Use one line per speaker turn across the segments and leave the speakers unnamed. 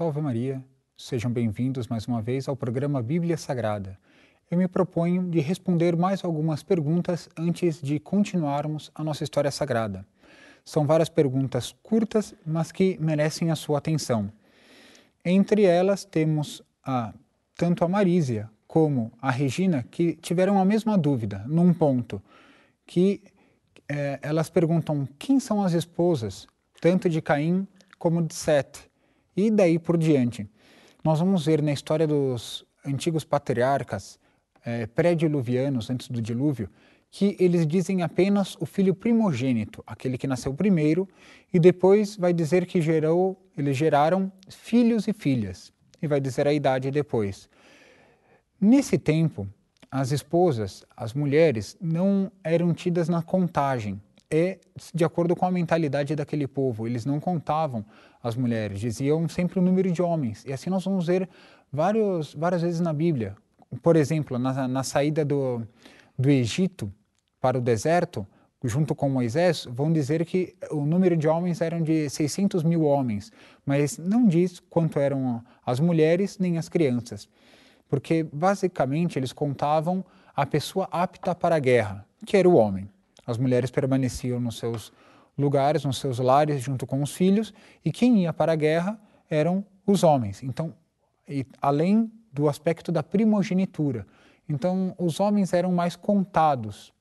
Salve Maria! Sejam bem-vindos mais uma vez ao programa Bíblia Sagrada. Eu me proponho de responder mais algumas perguntas antes de continuarmos a nossa história sagrada. São várias perguntas curtas, mas que merecem a sua atenção. Entre elas temos a, tanto a Marísia como a Regina que tiveram a mesma dúvida num ponto que é, elas perguntam quem são as esposas tanto de Caim como de Sete e daí por diante. Nós vamos ver na história dos antigos patriarcas é, pré-diluvianos, antes do dilúvio, que eles dizem apenas o filho primogênito, aquele que nasceu primeiro, e depois vai dizer que gerou, eles geraram filhos e filhas, e vai dizer a idade depois. Nesse tempo, as esposas, as mulheres, não eram tidas na contagem, é de acordo com a mentalidade daquele povo. Eles não contavam as mulheres, diziam sempre o número de homens. E assim nós vamos ver vários, várias vezes na Bíblia. Por exemplo, na, na saída do, do Egito para o deserto, junto com Moisés, vão dizer que o número de homens eram de 600 mil homens, mas não diz quanto eram as mulheres nem as crianças, porque basicamente eles contavam a pessoa apta para a guerra, que era o homem. As mulheres permaneciam nos seus lugares, nos seus lares, junto com os filhos, e quem ia para a guerra eram os homens. Então, e, além do aspecto da primogenitura, então os homens eram mais contados.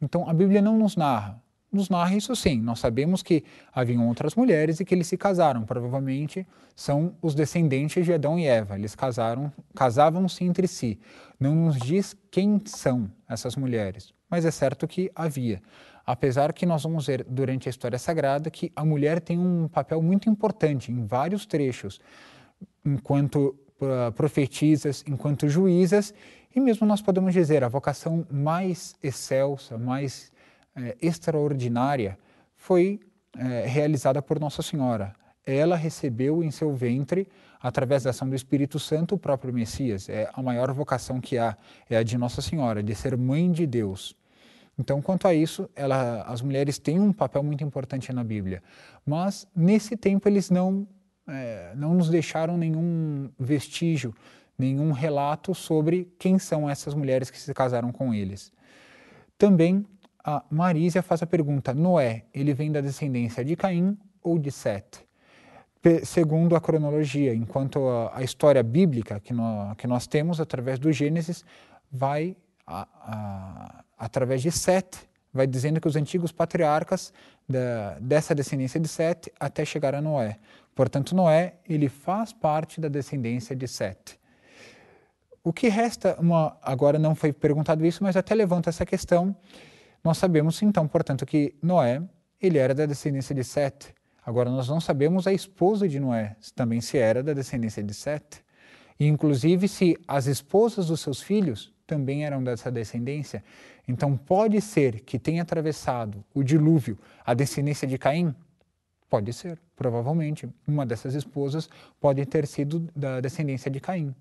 Então, a Bíblia não nos narra nos narra isso sim. Nós sabemos que haviam outras mulheres e que eles se casaram. Provavelmente são os descendentes de Adão e Eva. Eles casaram, casavam-se entre si. Não nos diz quem são essas mulheres, mas é certo que havia. Apesar que nós vamos ver durante a história sagrada que a mulher tem um papel muito importante em vários trechos, enquanto ah, profetizas, enquanto juízas, e mesmo nós podemos dizer a vocação mais excelsa, mais é, extraordinária foi é, realizada por Nossa Senhora. Ela recebeu em seu ventre, através da ação do Espírito Santo, o próprio Messias. É a maior vocação que há é a de Nossa Senhora, de ser mãe de Deus. Então, quanto a isso, ela, as mulheres têm um papel muito importante na Bíblia. Mas nesse tempo eles não é, não nos deixaram nenhum vestígio, nenhum relato sobre quem são essas mulheres que se casaram com eles. Também a Marísia faz a pergunta: Noé, ele vem da descendência de Caim ou de Sete? segundo a cronologia, enquanto a, a, história bíblica que, no, que nós temos através do Gênesis vai, a, a, através de Sete, vai dizendo que os antigos patriarcas da, dessa descendência de Sete até chegar a Noé. Portanto, Noé, ele faz parte da descendência de Sete. O que resta, uma, agora não foi perguntado isso, mas até levanta essa questão nós sabemos, então, portanto, que Noé, ele era da descendência de Sete. Agora, nós não sabemos a esposa de Noé também se era da descendência de Sete. E, inclusive, se as esposas dos seus filhos também eram dessa descendência. Então, pode ser que tenha atravessado o dilúvio a descendência de Caim? Pode ser, provavelmente. Uma dessas esposas pode ter sido da descendência de Caim.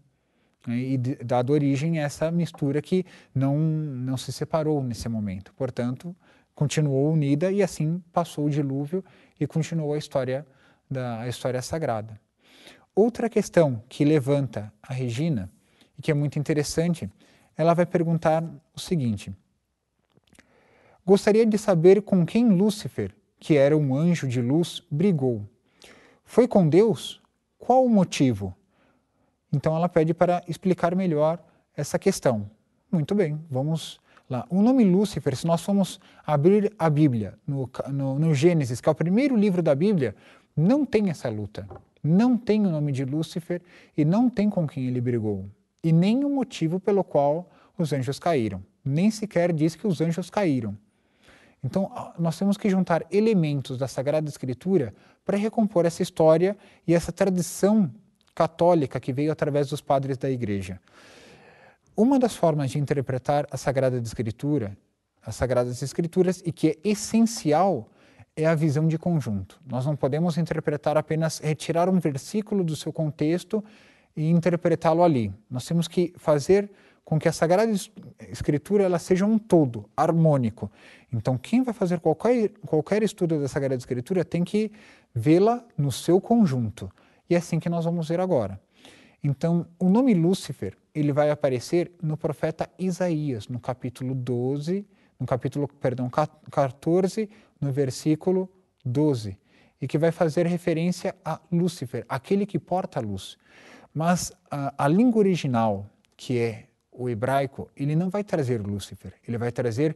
Né, e dado origem a essa mistura que não, não se separou nesse momento. Portanto, continuou unida e assim passou o dilúvio e continuou a história da a história sagrada. Outra questão que levanta a Regina e que é muito interessante, ela vai perguntar o seguinte: Gostaria de saber com quem Lúcifer, que era um anjo de luz, brigou. Foi com Deus? Qual o motivo? Então ela pede para explicar melhor essa questão. Muito bem, vamos lá. O nome Lúcifer, se nós formos abrir a Bíblia no, no, no Gênesis, que é o primeiro livro da Bíblia, não tem essa luta. Não tem o nome de Lúcifer e não tem com quem ele brigou. E nem o motivo pelo qual os anjos caíram. Nem sequer diz que os anjos caíram. Então, nós temos que juntar elementos da Sagrada Escritura para recompor essa história e essa tradição católica que veio através dos padres da Igreja. Uma das formas de interpretar a Sagrada Escritura, as Sagradas Escrituras, e que é essencial, é a visão de conjunto. Nós não podemos interpretar apenas retirar um versículo do seu contexto e interpretá-lo ali. Nós temos que fazer com que a Sagrada Escritura ela seja um todo, harmônico. Então, quem vai fazer qualquer, qualquer estudo da Sagrada Escritura tem que vê-la no seu conjunto. E é assim que nós vamos ver agora. Então, o nome Lúcifer, ele vai aparecer no profeta Isaías, no capítulo 12, no capítulo, perdão, 14, no versículo 12, e que vai fazer referência a Lúcifer, aquele que porta a luz. Mas a, a língua original, que é o hebraico, ele não vai trazer Lúcifer, ele vai trazer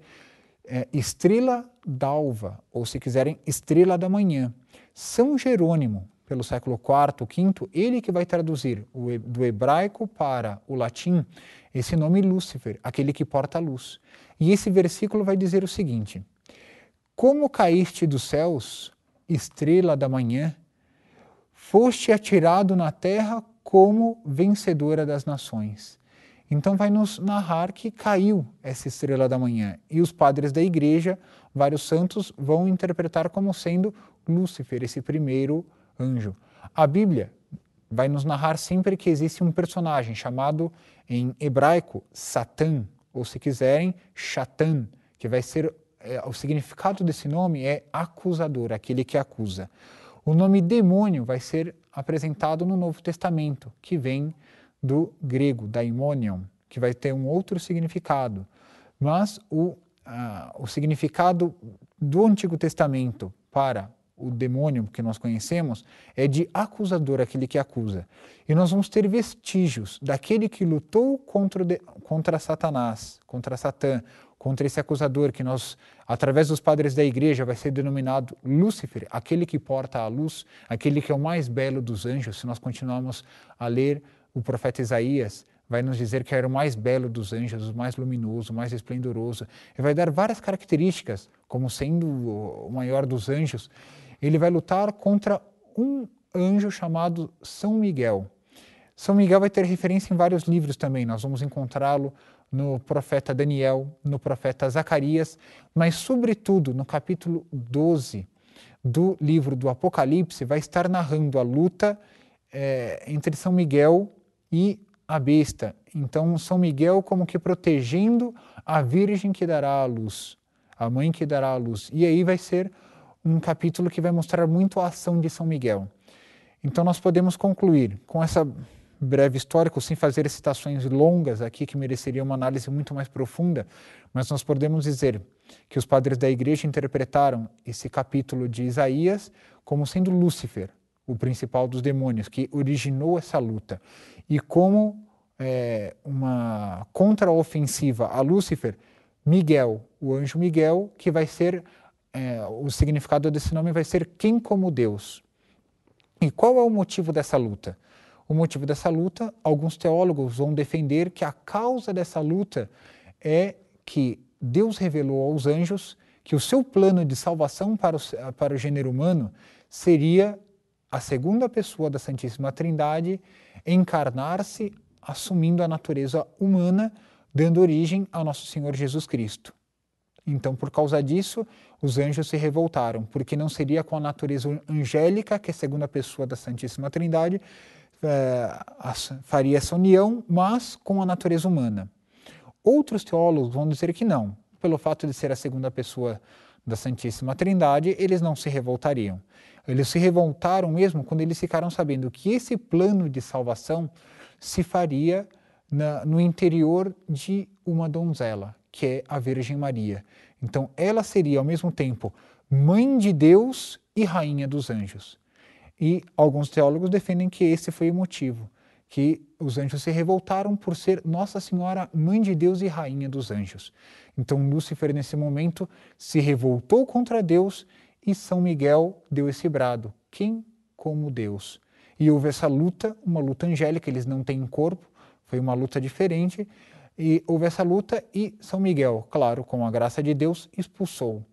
é, estrela d'alva, ou se quiserem, estrela da manhã. São Jerônimo, pelo século IV, V, ele que vai traduzir do hebraico para o latim esse nome Lúcifer, aquele que porta a luz. E esse versículo vai dizer o seguinte: Como caíste dos céus, estrela da manhã, foste atirado na terra como vencedora das nações. Então vai nos narrar que caiu essa estrela da manhã e os padres da igreja, vários santos, vão interpretar como sendo Lúcifer, esse primeiro anjo. A Bíblia vai nos narrar sempre que existe um personagem chamado em hebraico Satã, ou se quiserem, Shatan, que vai ser é, o significado desse nome é acusador, aquele que acusa. O nome demônio vai ser apresentado no Novo Testamento, que vem do grego daimonion, que vai ter um outro significado. Mas o, ah, o significado do Antigo Testamento para o demônio que nós conhecemos, é de acusador, aquele que acusa. E nós vamos ter vestígios daquele que lutou contra, contra Satanás, contra Satã, contra esse acusador que nós, através dos padres da igreja, vai ser denominado Lúcifer, aquele que porta a luz, aquele que é o mais belo dos anjos. Se nós continuarmos a ler o profeta Isaías, vai nos dizer que era o mais belo dos anjos, o mais luminoso, o mais esplendoroso, e vai dar várias características como sendo o maior dos anjos ele vai lutar contra um anjo chamado São Miguel. São Miguel vai ter referência em vários livros também, nós vamos encontrá-lo no profeta Daniel, no profeta Zacarias, mas, sobretudo, no capítulo 12 do livro do Apocalipse, vai estar narrando a luta é, entre São Miguel e a besta. Então, São Miguel, como que protegendo a virgem que dará a luz, a mãe que dará a luz. E aí vai ser um capítulo que vai mostrar muito a ação de São Miguel. Então nós podemos concluir com essa breve histórico, sem fazer citações longas aqui, que mereceria uma análise muito mais profunda, mas nós podemos dizer que os padres da igreja interpretaram esse capítulo de Isaías como sendo Lúcifer, o principal dos demônios, que originou essa luta, e como é, uma contraofensiva a Lúcifer, Miguel, o anjo Miguel, que vai ser é, o significado desse nome vai ser quem como Deus. E qual é o motivo dessa luta? O motivo dessa luta, alguns teólogos vão defender que a causa dessa luta é que Deus revelou aos anjos que o seu plano de salvação para o, para o gênero humano seria a segunda pessoa da Santíssima Trindade encarnar-se assumindo a natureza humana, dando origem ao nosso Senhor Jesus Cristo. Então, por causa disso, os anjos se revoltaram, porque não seria com a natureza angélica, que é a segunda pessoa da Santíssima Trindade, é, faria essa união, mas com a natureza humana. Outros teólogos vão dizer que não, pelo fato de ser a segunda pessoa da Santíssima Trindade, eles não se revoltariam. Eles se revoltaram mesmo quando eles ficaram sabendo que esse plano de salvação se faria na, no interior de uma donzela, que é a Virgem Maria. Então, ela seria ao mesmo tempo mãe de Deus e rainha dos anjos. E alguns teólogos defendem que esse foi o motivo, que os anjos se revoltaram por ser Nossa Senhora, mãe de Deus e rainha dos anjos. Então, Lúcifer, nesse momento, se revoltou contra Deus e São Miguel deu esse brado: quem como Deus? E houve essa luta, uma luta angélica, eles não têm corpo, foi uma luta diferente, e houve essa luta e São Miguel, claro, com a graça de Deus, expulsou.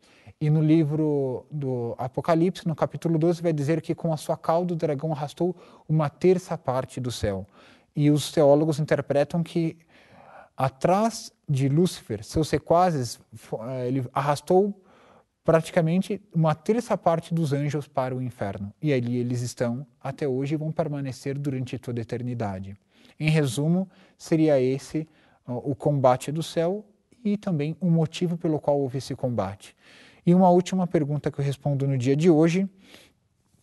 E no livro do Apocalipse, no capítulo 12, vai dizer que com a sua cauda o dragão arrastou uma terça parte do céu. E os teólogos interpretam que atrás de Lúcifer, seus sequazes, eh, ele arrastou praticamente uma terça parte dos anjos para o inferno. E ali eles estão até hoje e vão permanecer durante toda a eternidade. Em resumo, seria esse o combate do céu e também o motivo pelo qual houve esse combate. E uma última pergunta que eu respondo no dia de hoje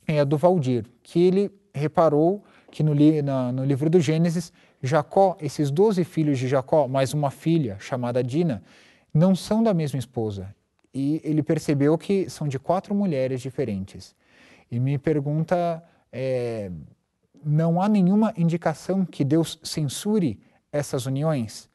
é a do Valdir, que ele reparou que no, na, no livro do Gênesis, Jacó, esses 12 filhos de Jacó, mais uma filha chamada Dina, não são da mesma esposa. E ele percebeu que são de quatro mulheres diferentes. E me pergunta: é, não há nenhuma indicação que Deus censure essas uniões?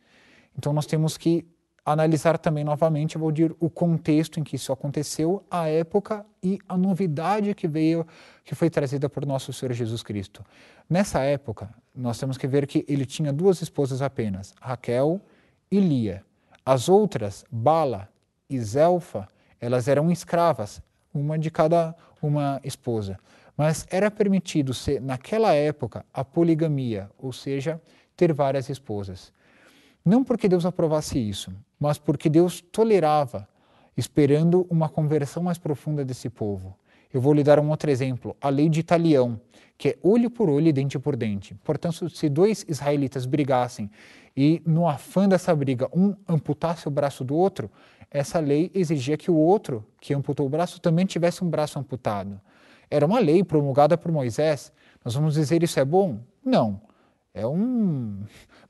Então nós temos que analisar também novamente, vou dizer, o contexto em que isso aconteceu, a época e a novidade que veio, que foi trazida por nosso Senhor Jesus Cristo. Nessa época, nós temos que ver que ele tinha duas esposas apenas, Raquel e Lia. As outras, Bala e Zelfa, elas eram escravas, uma de cada uma esposa. Mas era permitido, ser, naquela época, a poligamia, ou seja, ter várias esposas. Não porque Deus aprovasse isso, mas porque Deus tolerava, esperando uma conversão mais profunda desse povo. Eu vou lhe dar um outro exemplo, a lei de Italião, que é olho por olho e dente por dente. Portanto, se dois israelitas brigassem e, no afã dessa briga, um amputasse o braço do outro, essa lei exigia que o outro, que amputou o braço, também tivesse um braço amputado. Era uma lei promulgada por Moisés. Nós vamos dizer isso é bom? Não. É um.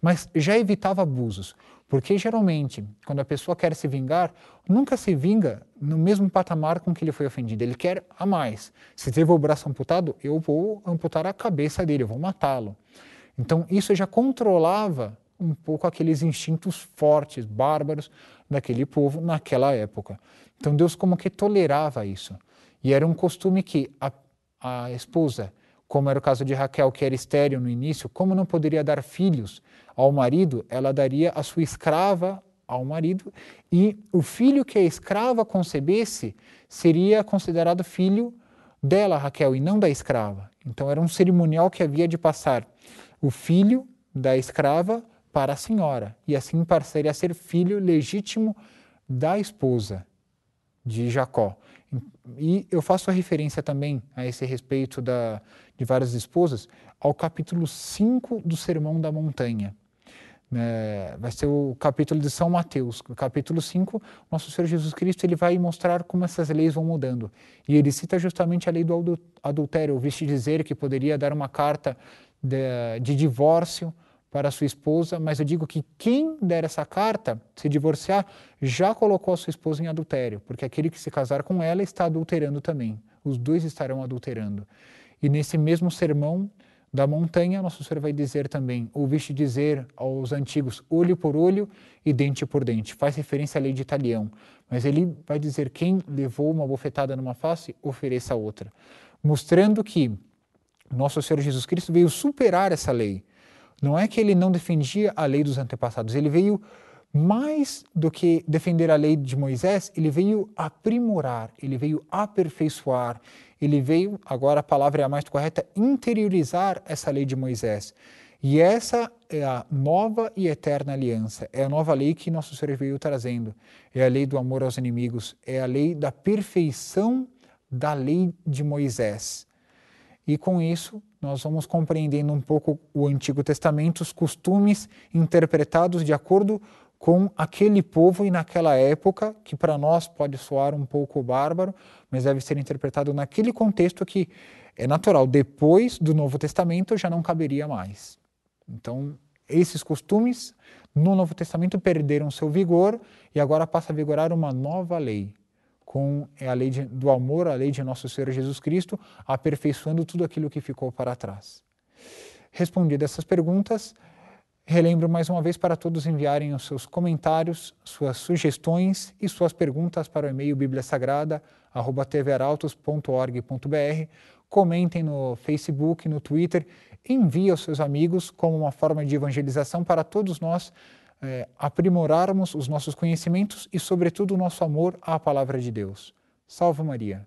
Mas já evitava abusos. Porque geralmente, quando a pessoa quer se vingar, nunca se vinga no mesmo patamar com que ele foi ofendido. Ele quer a mais. Se teve o braço amputado, eu vou amputar a cabeça dele, eu vou matá-lo. Então, isso já controlava um pouco aqueles instintos fortes, bárbaros daquele povo naquela época. Então, Deus como que tolerava isso. E era um costume que a, a esposa como era o caso de Raquel, que era estéril no início, como não poderia dar filhos ao marido, ela daria a sua escrava ao marido, e o filho que a escrava concebesse seria considerado filho dela, Raquel, e não da escrava. Então era um cerimonial que havia de passar o filho da escrava para a senhora, e assim passaria a ser filho legítimo da esposa de Jacó. E eu faço a referência também a esse respeito da, de várias esposas ao capítulo 5 do Sermão da Montanha. É, vai ser o capítulo de São Mateus, capítulo 5, nosso Senhor Jesus Cristo ele vai mostrar como essas leis vão mudando. E ele cita justamente a lei do adultério, ouviste dizer que poderia dar uma carta de, de divórcio para sua esposa, mas eu digo que quem der essa carta, se divorciar, já colocou a sua esposa em adultério, porque aquele que se casar com ela está adulterando também. Os dois estarão adulterando. E nesse mesmo sermão da montanha, nosso Senhor vai dizer também: ouviste dizer aos antigos olho por olho e dente por dente. Faz referência à lei de Italião. Mas ele vai dizer: quem levou uma bofetada numa face, ofereça outra. Mostrando que nosso Senhor Jesus Cristo veio superar essa lei não é que ele não defendia a lei dos antepassados, ele veio mais do que defender a lei de Moisés, ele veio aprimorar, ele veio aperfeiçoar, ele veio, agora a palavra é a mais correta, interiorizar essa lei de Moisés. E essa é a nova e eterna aliança, é a nova lei que nosso Senhor veio trazendo, é a lei do amor aos inimigos, é a lei da perfeição da lei de Moisés. E com isso, nós vamos compreendendo um pouco o Antigo Testamento, os costumes interpretados de acordo com aquele povo e naquela época, que para nós pode soar um pouco bárbaro, mas deve ser interpretado naquele contexto que é natural. Depois do Novo Testamento já não caberia mais. Então, esses costumes no Novo Testamento perderam seu vigor e agora passa a vigorar uma nova lei, com é a lei de, do amor, a lei de nosso Senhor Jesus Cristo, aperfeiçoando tudo aquilo que ficou para trás. Respondidas essas perguntas, relembro mais uma vez para todos enviarem os seus comentários, suas sugestões e suas perguntas para o e-mail bibliasagrada@tvaraltos.org.br. Comentem no Facebook, no Twitter, envie aos seus amigos como uma forma de evangelização para todos nós é, aprimorarmos os nossos conhecimentos e, sobretudo, o nosso amor à palavra de Deus. Salve Maria!